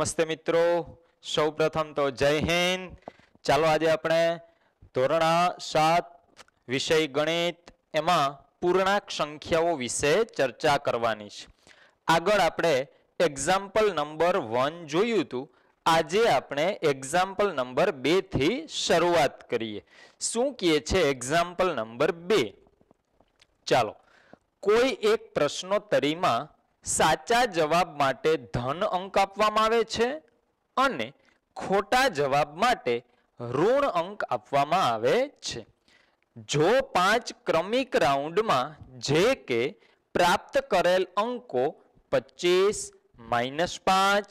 નમસ્તે મિત્રો સૌપ્રથમ તો જય હિન્દ ચાલો આજે આપણે ધોરણ સાત વિષય ગણિત એમાં પૂર્ણાંક સંખ્યાઓ વિશે ચર્ચા કરવાની છે આગળ આપણે એક્ઝામ્પલ નંબર વન જોયું હતું આજે આપણે એક્ઝામ્પલ નંબર બે થી શરૂઆત કરીએ શું કહે છે એક્ઝામ્પલ નંબર બે ચાલો કોઈ એક પ્રશ્નોત્તરીમાં સાચા જવાબ માટે ધન અંક આપવામાં આવે છે અને ખોટા જવાબ માટે ઋણ અંક આપવામાં આવે છે જો પાંચ ક્રમિક રાઉન્ડમાં જે કે પ્રાપ્ત કરેલ અંકો પચીસ માઇનસ પાંચ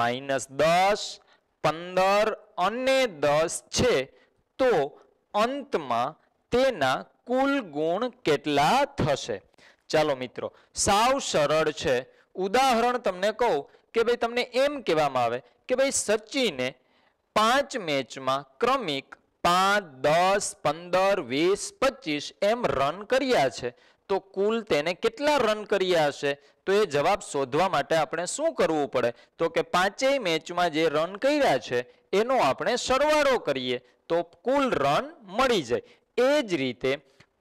માઇનસ દસ પંદર અને દસ છે તો અંતમાં તેના કુલ ગુણ કેટલા થશે ચાલો મિત્રો સાવ સરળ છે ઉદાહરણ તમને કહું કે ભાઈ તમને એમ કહેવામાં આવે કે ભાઈ સચિને પાંચ મેચમાં ક્રમિક પાંચ દસ પંદર વીસ પચીસ એમ રન કર્યા છે તો કુલ તેને કેટલા રન કર્યા હશે તો એ જવાબ શોધવા માટે આપણે શું કરવું પડે તો કે પાંચેય મેચમાં જે રન કર્યા છે એનો આપણે સરવાળો કરીએ તો કુલ રન મળી જાય એ જ રીતે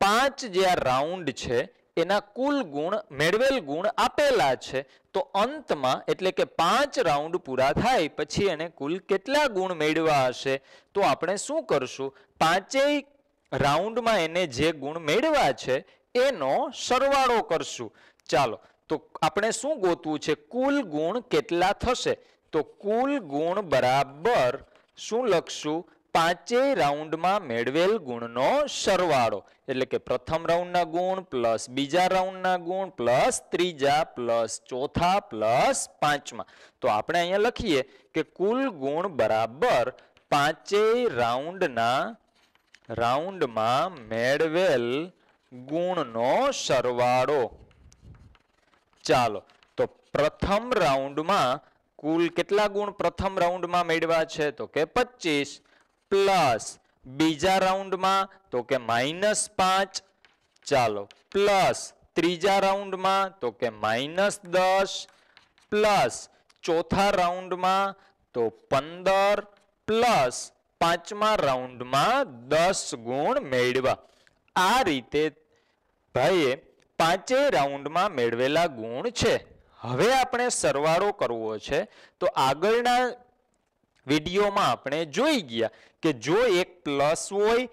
પાંચ જે આ રાઉન્ડ છે એના કુલ ગુણ મેળવેલ ગુણ આપેલા છે તો અંતમાં એટલે કે પાંચ રાઉન્ડ પૂરા થાય પછી એને કુલ કેટલા ગુણ મેળવા હશે તો આપણે શું કરશું પાંચેય રાઉન્ડમાં એને જે ગુણ મેળવા છે એનો સરવાળો કરશું ચાલો તો આપણે શું ગોતવું છે કુલ ગુણ કેટલા થશે તો કુલ ગુણ બરાબર શું લખશું પાંચેય રાઉન્ડમાં મેળવેલ ગુણનો સરવાળો એટલે કે પ્રથમ રાઉન્ડના ગુણ પ્લસ બીજા રાઉન્ડના ગુણ પ્લસ ત્રીજા પ્લસ ચોથા પ્લસ પાંચમા તો આપણે અહીંયા લખીએ કે કુલ ગુણ બરાબર પાંચેય રાઉન્ડના રાઉન્ડમાં મેળવેલ ગુણનો સરવાળો ચાલો તો પ્રથમ રાઉન્ડમાં કુલ કેટલા ગુણ પ્રથમ રાઉન્ડમાં મેળવ્યા છે તો કે પચીસ પ્લસ બીજા રાઉન્ડમાં તો કે માઇનસ પાંચ ચાલો પ્લસ ત્રીજા રાઉન્ડમાં તો કે માઇનસ દસ પ્લસ ચોથા રાઉન્ડમાં તો પંદર પ્લસ પાંચમા રાઉન્ડમાં દસ ગુણ મેળવા આ રીતે ભાઈએ પાંચેય રાઉન્ડમાં મેળવેલા ગુણ છે હવે આપણે સરવાળો કરવો છે તો આગળના વિડીયોમાં આપણે જોઈ ગયા કે જો એક પ્લસ હોય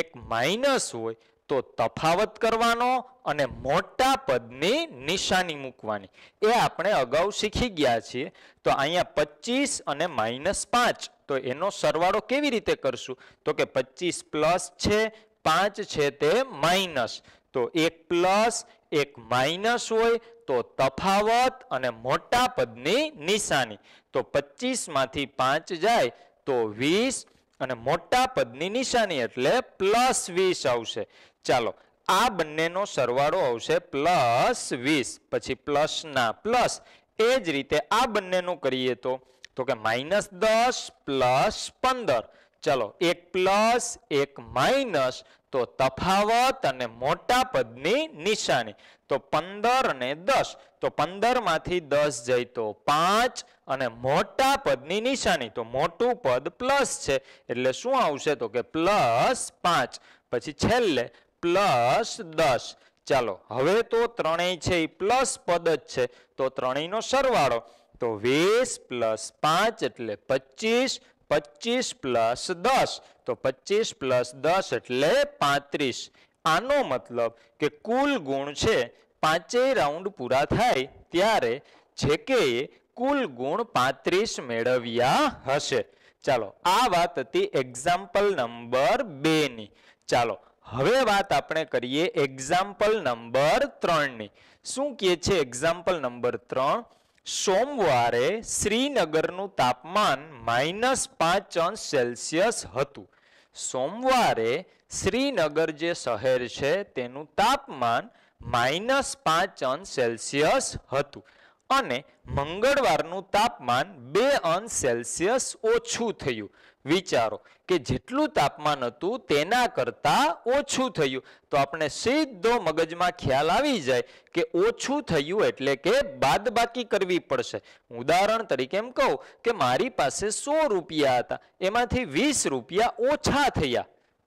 એક માઇનસ હોય તો તફાવત કરવાનો અને મોટા પદની નિશાની મૂકવાની એ આપણે અગાઉ શીખી ગયા છીએ તો અહીંયા પચીસ અને માઇનસ પાંચ તો એનો સરવાળો કેવી રીતે કરશું તો કે પચીસ પ્લસ છે પાંચ છે તે માઇનસ તો એક પ્લસ એક માઇનસ હોય તો તફાવત અને મોટા પદની નિશાની તો પચીસમાંથી પાંચ જાય તો વીસ અને મોટા પદની નિશાની એટલે પ્લસ વીસ આવશે ચાલો આ બંનેનો સરવાળો આવશે પ્લસ વીસ પછી પ્લસ ના પ્લસ એ જ રીતે આ બંનેનું કરીએ તો તો કે માઇનસ દસ પ્લસ પંદર ચાલો એક પ્લસ એક માઇનસ તો તફાવત અને મોટા પદની નિશાની તો પંદર અને દસ તો પંદર માંથી દસ જઈ તો પાંચ અને મોટા પદની નિશાની તો મોટું પદ પ્લસ છે એટલે શું આવશે તો કે પ્લસ પાંચ પછી છેલ્લે પ્લસ દસ ચાલો હવે તો ત્રણેય છે એ પ્લસ પદ જ છે તો ત્રણેયનો સરવાળો તો વીસ પ્લસ પાંચ એટલે પચીસ પચીસ પ્લસ દસ તો પચીસ પ્લસ દસ એટલે પાંત્રીસ આનો મતલબ કે કુલ ગુણ છે પાંચેય રાઉન્ડ પૂરા થાય ત્યારે જે કે કુલ ગુણ પાંત્રીસ મેળવ્યા હશે ચાલો આ વાત હતી એક્ઝામ્પલ નંબર બે ની ચાલો હવે વાત આપણે કરીએ એક્ઝામ્પલ નંબર ત્રણની શું કહે છે એક્ઝામ્પલ નંબર ત્રણ સોમવારે શ્રીનગરનું તાપમાન માઇનસ પાંચ અંશ સેલ્સિયસ હતું સોમવારે શ્રીનગર જે શહેર છે તેનું તાપમાન માઇનસ પાંચ અંશ સેલ્સિયસ હતું અને મંગળવારનું તાપમાન બે અંશ સેલ્સિયસ ઓછું થયું વિચારો કે જેટલું તાપમાન હતું તેના કરતાં ઓછું થયું તો આપણે સીધો મગજમાં ખ્યાલ આવી જાય કે ઓછું થયું એટલે કે બાદબાકી કરવી પડશે ઉદાહરણ તરીકે એમ કહું કે મારી પાસે સો રૂપિયા હતા એમાંથી વીસ રૂપિયા ઓછા થયા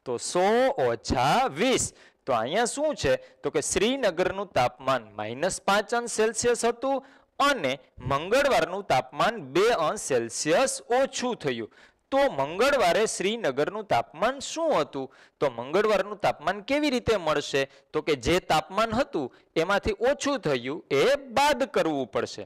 તો સો ઓછા વીસ તો અહીંયા શું છે તો કે શ્રીનગરનું તાપમાન માઇનસ પાંચ અંશ સેલ્સિયસ હતું અને મંગળવારનું તાપમાન બે અંશ સેલ્સિયસ ઓછું થયું તો મંગળવારે શ્રીનગરનું તાપમાન શું હતું તો મંગળવારનું તાપમાન કેવી રીતે મળશે તો કે જે તાપમાન હતું એમાંથી ઓછું થયું એ બાદ કરવું પડશે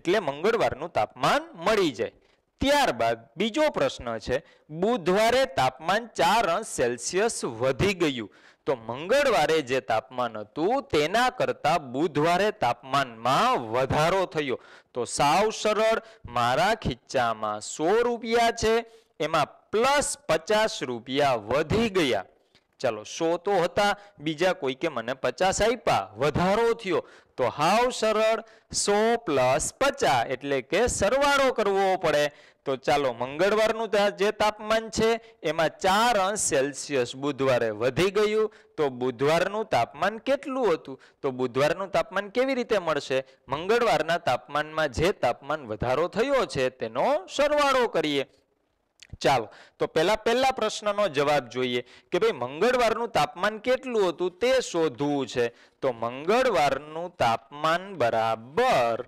એટલે મંગળવારનું તાપમાન મળી જાય ત્યારબાદ બીજો પ્રશ્ન છે બુધવારે તાપમાન ચાર અંશ સેલ્સિયસ વધી ગયું તો મંગળવારે જે તાપમાન હતું તેના કરતા બુધવારે તાપમાનમાં વધારો થયો તો સાવ સરળ મારા ખિચ્ચામાં સો રૂપિયા છે એમાં પ્લસ પચાસ રૂપિયા વધી ગયા ચાલો સો તો હતા બીજા કોઈકે મને પચાસ આપ્યા વધારો થયો તો હાવ સરળ સો પ્લસ પચાસ એટલે કે સરવાળો કરવો પડે તો ચાલો મંગળવારનું જે તાપમાન છે એમાં ચાર અંશ સેલ્સિયસ બુધવારે વધી ગયું તો બુધવારનું તાપમાન કેટલું હતું તો બુધવારનું તાપમાન કેવી રીતે મળશે મંગળવારના તાપમાનમાં જે તાપમાન વધારો થયો છે તેનો સરવાળો કરીએ ચાલો તો પહેલા પહેલા પ્રશ્નનો જવાબ જોઈએ કે ભાઈ મંગળવારનું તાપમાન કેટલું હતું તે શોધવું છે તો મંગળવારનું તાપમાન બરાબર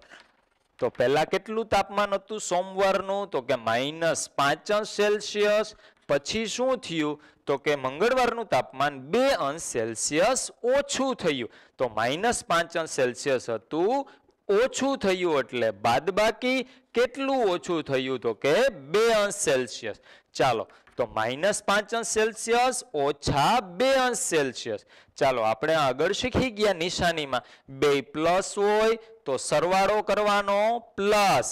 તો પહેલા કેટલું તાપમાન હતું સોમવારનું તો કે માઇનસ પાંચ અંશ સેલ્સિયસ પછી શું થયું તો કે મંગળવારનું તાપમાન બે અંશ સેલ્સિયસ ઓછું થયું તો માઇનસ પાંચ અંશ સેલ્સિયસ હતું ઓછું થયું એટલે બાદબાકી કેટલું ઓછું થયું તો કે બે અંશ સેલ્સિયસ ચાલો તો માઇનસ પાંચ અંશ સેલ્સિયસ ઓછા બે અંશ સેલ્સિયસ ચાલો આપણે આગળ શીખી ગયા નિશાનીમાં બે પ્લસ હોય તો સરવાળો કરવાનો પ્લસ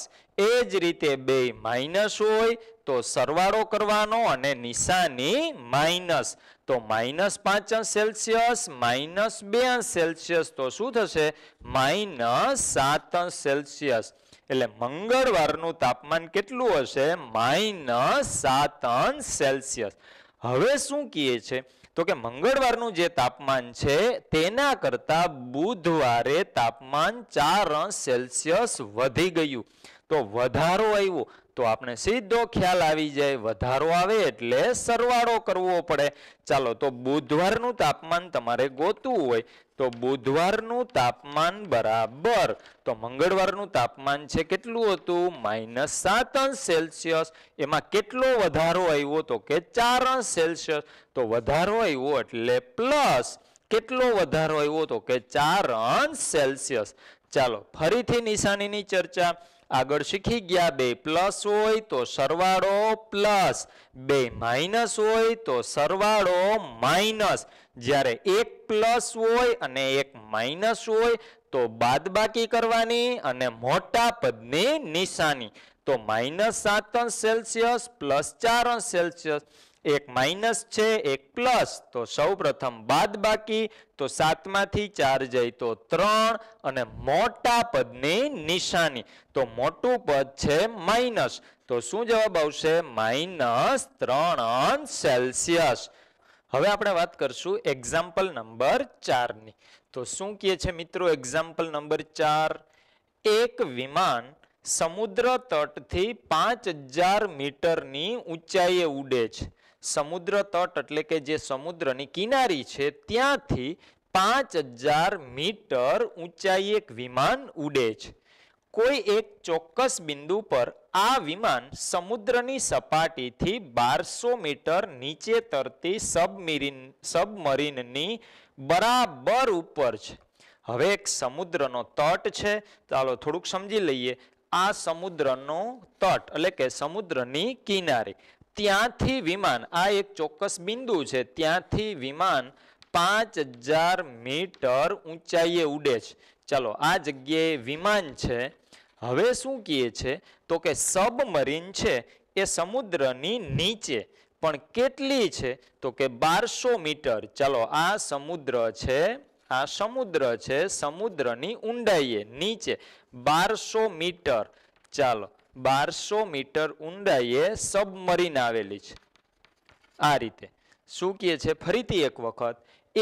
એ જ રીતે બે માઇનસ હોય તો સરવાળો કરવાનો અને નિશાની માઇનસ તો માઇનસ પાંચ સેલ્સિયસ માઇનસ બે સેલ્સિયસ તો શું થશે માઇનસ સાત અંશ સેલ્સિયસ એટલે મંગળવારનું તાપમાન કેટલું હશે માઇનસ સાત અંશ સેલ્સિયસ હવે શું કહે છે તો કે મંગળવારનું જે તાપમાન છે તેના કરતાં બુધવારે તાપમાન ચાર અંશ સેલ્સિયસ વધી ગયું તો વધારો આવ્યો તો આપણે સીધો ખ્યાલ આવી જાય વધારો આવે એટલે સરવાળો કરવો પડે ચાલો તો બુધવારનું તાપમાન તમારે ગોતવું હોય તો બુધવારનું તાપમાન બરાબર તો મંગળવારનું તાપમાન છે કેટલું હતું માઇનસ સાત અંશ સેલ્સિયસ એમાં કેટલો વધારો આવ્યો તો કે ચાર અંશ સેલ્સિયસ તો વધારો આવ્યો એટલે પ્લસ કેટલો વધારો આવ્યો તો કે ચાર અંશ સેલ્સિયસ ચાલો ફરીથી નિશાનીની ચર્ચા આગળ શીખી ગયા બે પ્લસ હોય તો સરવાળો પ્લસ બે માઇનસ હોય તો સરવાળો માઇનસ જ્યારે એક પ્લસ હોય અને એક માઇનસ હોય તો બાદ બાકી કરવાની અને મોટા પદની નિશાની તો માઇનસ સાત અંશ સેલ્સિયસ પ્લસ ચાર અંશ સેલ્સિયસ એક માઇનસ છે એક પ્લસ તો સૌ પ્રથમ બાદ બાકી તો સાતમાંથી ચાર જાય તો ત્રણ અને મોટા પદની નિશાની તો મોટું પદ છે માઇનસ તો શું જવાબ આવશે માઇનસ ત્રણ સેલ્સિયસ હવે આપણે વાત કરશું એક્ઝામ્પલ નંબર ચારની તો શું કહે છે મિત્રો એક્ઝામ્પલ નંબર ચાર એક વિમાન સમુદ્ર તટથી પાંચ હજાર મીટરની ઊંચાઈએ ઉડે છે સમુદ્ર તટ એટલે કે જે સમુદ્રની કિનારી છે ત્યાંથી પાંચ હજાર મીટર ઊંચાઈ એક વિમાન ઉડે છે કોઈ એક ચોક્કસ બિંદુ પર આ વિમાન સમુદ્રની સપાટીથી બારસો મીટર નીચે તરતી સબમરીન સબમરીનની બરાબર ઉપર છે હવે એક સમુદ્રનો તટ છે ચાલો થોડુંક સમજી લઈએ આ સમુદ્રનો તટ એટલે કે સમુદ્રની કિનારી ત્યાંથી વિમાન આ એક ચોક્કસ બિંદુ છે ત્યાંથી વિમાન પાંચ હજાર મીટર ઊંચાઈએ ઉડે છે ચાલો આ જગ્યાએ વિમાન છે હવે શું કહે છે તો કે સબમરીન છે એ સમુદ્રની નીચે પણ કેટલી છે તો કે બારસો મીટર ચાલો આ સમુદ્ર છે આ સમુદ્ર છે સમુદ્રની ઊંડાઈએ નીચે બારસો મીટર ચાલો બારસો મીટર ઊંડાઈએ સબમરીન આવેલી છે આ રીતે શું કહે છે ફરીથી એક વખત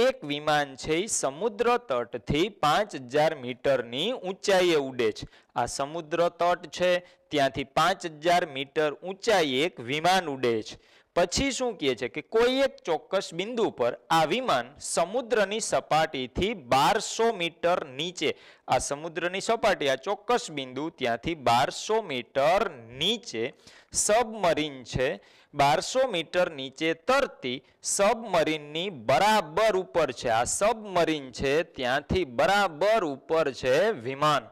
એક વિમાન છે એ સમુદ્ર તટથી પાંચ હજાર મીટરની ઊંચાઈએ ઉડે છે આ સમુદ્ર તટ છે ત્યાંથી પાંચ હજાર મીટર ઊંચાઈ એક વિમાન ઉડે છે પછી શું કહે છે કે કોઈ એક ચોક્કસ બિંદુ પર આ વિમાન સમુદ્રની સપાટીથી બારસો મીટર નીચે આ સમુદ્રની સપાટી આ ચોક્કસ બિંદુ ત્યાંથી બારસો મીટર નીચે સબમરીન છે બારસો મીટર નીચે તરતી સબમરીનની બરાબર ઉપર છે આ સબમરીન છે ત્યાંથી બરાબર ઉપર છે વિમાન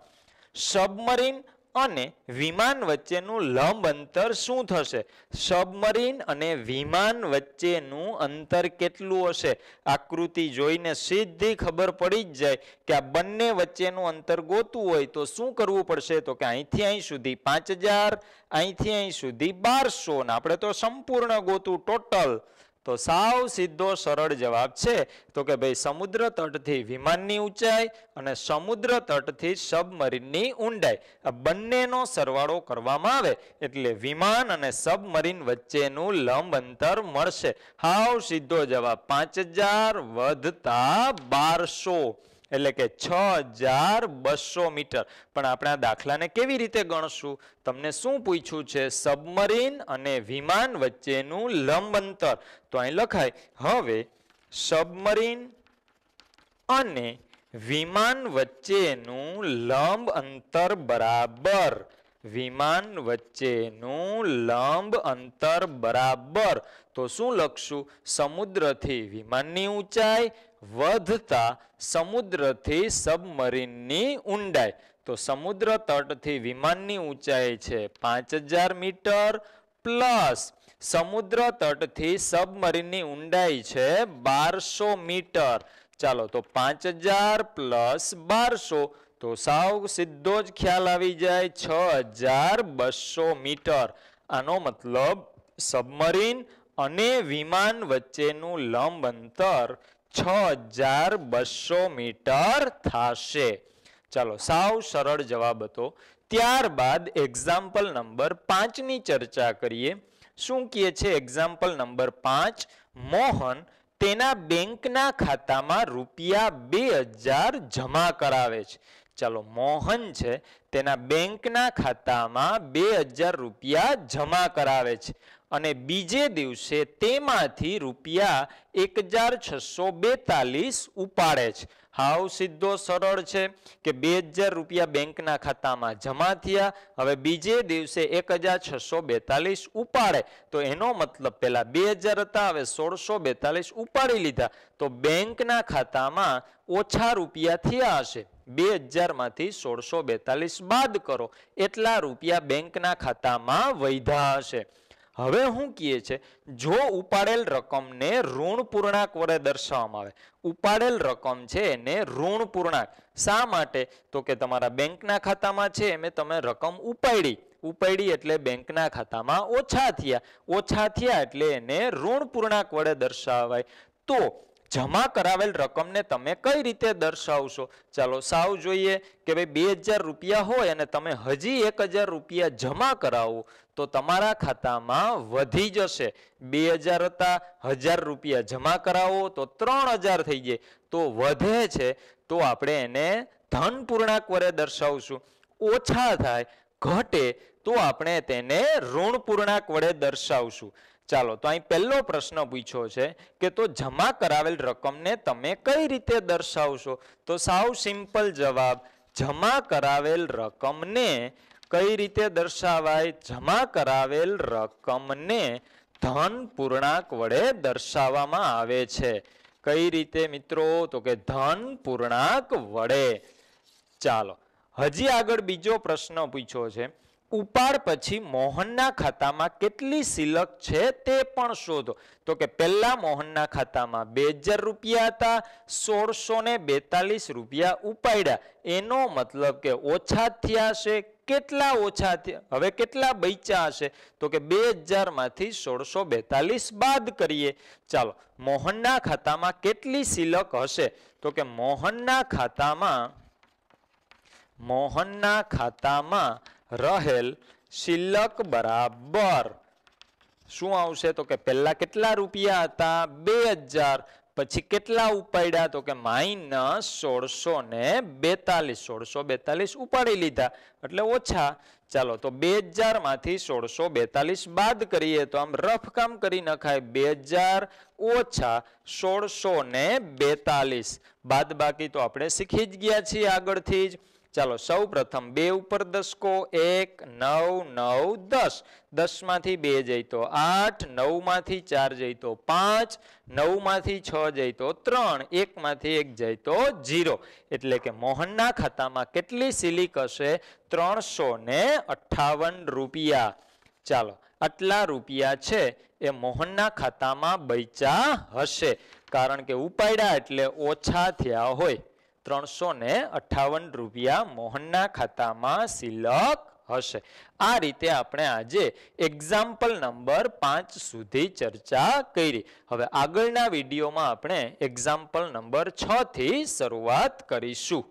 સબમરીન અને વિમાન વચ્ચેનું લંબ અંતર શું થશે સબમરીન અને વિમાન વચ્ચેનું અંતર કેટલું હશે આકૃતિ જોઈને સીધી ખબર પડી જ જાય કે આ બંને વચ્ચેનું અંતર ગોતું હોય તો શું કરવું પડશે તો કે અહીંથી અહીં સુધી પાંચ હજાર અહીંથી અહીં સુધી બારસો ને આપણે તો સંપૂર્ણ ગોતું ટોટલ તો સાવ સીધો સરળ જવાબ છે તો કે ભાઈ સમુદ્ર તટથી વિમાનની ઊંચાઈ અને સમુદ્ર તટથી સબમરીનની ઊંડાઈ આ બંનેનો સરવાળો કરવામાં આવે એટલે વિમાન અને સબમરીન વચ્ચેનું લંબ અંતર મળશે સાવ સીધો જવાબ પાંચ હજાર વધતા બારસો એટલે કે છ હજાર બસો મીટર પણ આપણે આ દાખલાને કેવી રીતે ગણશું તમને શું પૂછ્યું છે સબમરીન અને વિમાન વચ્ચેનું લંબ અંતર તો અહીં લખાય હવે સબમરીન અને વિમાન વચ્ચેનું લંબ અંતર બરાબર વિમાન વચ્ચેનું લંબ અંતર બરાબર તો શું લખશું સમુદ્રથી વિમાનની ઊંચાઈ વધતા સમુદ્રથી સબમરીનની ઊંડાઈ તો સમુદ્ર તટથી વિમાનની ઊંચાઈ છે પાંચ હજાર મીટર પ્લસ સમુદ્ર તટથી સબમરીનની ઊંડાઈ છે બારસો મીટર ચાલો તો પાંચ હજાર પ્લસ બારસો તો સાવ સીધો જ ખ્યાલ આવી જાય છ હજાર બસો મીટર આનો મતલબ સબમરીન અને વિમાન વચ્ચેનું લંબ અંતર છ હજાર બસો મીટર થશે ચાલો સાવ સરળ જવાબ હતો ત્યારબાદ એક્ઝામ્પલ નંબર પાંચની ચર્ચા કરીએ શું કહે છે એક્ઝામ્પલ નંબર પાંચ મોહન તેના બેંકના ખાતામાં રૂપિયા બે હજાર જમા કરાવે છે ચાલો મોહન છે તેના બેંકના ખાતામાં બે હજાર રૂપિયા જમા કરાવે છે અને બીજે દિવસે તેમાંથી રૂપિયા એક હજાર છસો બેતાલીસ ઉપાડે છે હાવ સીધો સરળ છે કે બે હજાર રૂપિયા બેંકના ખાતામાં જમા થયા હવે બીજે દિવસે એક હજાર છસો બેતાલીસ ઉપાડે તો એનો મતલબ પેલા બે હજાર હતા હવે સોળસો બેતાલીસ ઉપાડી લીધા તો બેંકના ખાતામાં ઓછા રૂપિયા થયા હશે બે હજારમાંથી સોળસો બેતાલીસ બાદ કરો એટલા રૂપિયા બેંકના ખાતામાં વૈધા હશે હવે હું કહે છે જો ઉપાડેલ રકમને ઋણ પૂર્ણાંક વડે દર્શાવવામાં આવે ઉપાડેલ રકમ છે એને ઋણ પૂર્ણાંક શા માટે તો કે તમારા બેંકના ખાતામાં છે એમ તમે રકમ ઉપાડી ઉપાડી એટલે બેંકના ખાતામાં ઓછા થયા ઓછા થયા એટલે એને ઋણ પૂર્ણાંક વડે દર્શાવાય તો જમા કરાવેલ રકમને તમે કઈ રીતે દર્શાવશો ચાલો સાવ જોઈએ કે ભાઈ બે હજાર રૂપિયા હોય અને તમે હજી એક હજાર રૂપિયા જમા કરાવો તો તમારા ખાતામાં વધી જશે બે હજાર હતા હજાર રૂપિયા જમા કરાવો તો ત્રણ હજાર થઈ જાય તો વધે છે તો આપણે એને ધન પૂર્ણાંક વડે દર્શાવશું ઓછા થાય ઘટે તો આપણે તેને ઋણ પૂર્ણાંક વડે દર્શાવશું ચાલો તો અહીં પહેલો પ્રશ્ન પૂછ્યો છે કે તો જમા કરાવેલ રકમને તમે કઈ રીતે દર્શાવશો તો સાવ સિમ્પલ જવાબ જમા કરાવેલ રકમને કઈ રીતે દર્શાવાય જમા કરાવેલ રકમને ધન પૂર્ણાંક વડે દર્શાવવામાં આવે છે કઈ રીતે મિત્રો તો કે ધન પૂર્ણાંક વડે ચાલો હજી આગળ બીજો પ્રશ્ન પૂછ્યો છે ઉપાડ પછી મોહનના ખાતામાં કેટલી સિલક છે તે પણ શોધો તો કે પહેલા મોહનના ખાતામાં બે હજાર રૂપિયા હતા સોળસો ને બેતાલીસ રૂપિયા ઉપાડ્યા એનો મતલબ કે ઓછા થયા છે કેટલા ઓછા થયા હવે કેટલા બચ્યા હશે તો કે બે હજાર માંથી સોળસો બેતાલીસ બાદ કરીએ ચાલો મોહનના ખાતામાં કેટલી સિલક હશે તો કે મોહનના ખાતામાં મોહનના ખાતામાં રહેલ શિલ્લક બરાબર શું આવશે તો કે પહેલા કેટલા રૂપિયા હતા બે હજાર પછી કેટલા ઉપાડ્યા તો કે માઇનસ સોળસો ને બેતાલીસ સોળસો બેતાલીસ ઉપાડી લીધા એટલે ઓછા ચાલો તો બે હજારમાંથી સોળસો બેતાલીસ બાદ કરીએ તો આમ રફ કામ કરી નખાય બે હજાર ઓછા સોળસો ને બેતાલીસ બાદ બાકી તો આપણે શીખી જ ગયા છીએ આગળથી જ ચાલો સૌ પ્રથમ બે ઉપર દસકો એક નવ નવ દસ દસમાંથી બે જઈતો આઠ નવમાંથી ચાર જઈતો પાંચ નવમાંથી છ જઈતો ત્રણ એકમાંથી એક જઈતો જીરો એટલે કે મોહનના ખાતામાં કેટલી સિલિક હશે ત્રણસો ને અઠાવન રૂપિયા ચાલો આટલા રૂપિયા છે એ મોહનના ખાતામાં બૈચા હશે કારણ કે ઉપાડ્યા એટલે ઓછા થયા હોય ત્રણસો ને અઠાવન રૂપિયા મોહનના ખાતામાં સિલક હશે આ રીતે આપણે આજે એક્ઝામ્પલ નંબર પાંચ સુધી ચર્ચા કરી હવે આગળના વિડીયોમાં આપણે એક્ઝામ્પલ નંબર છથી શરૂઆત કરીશું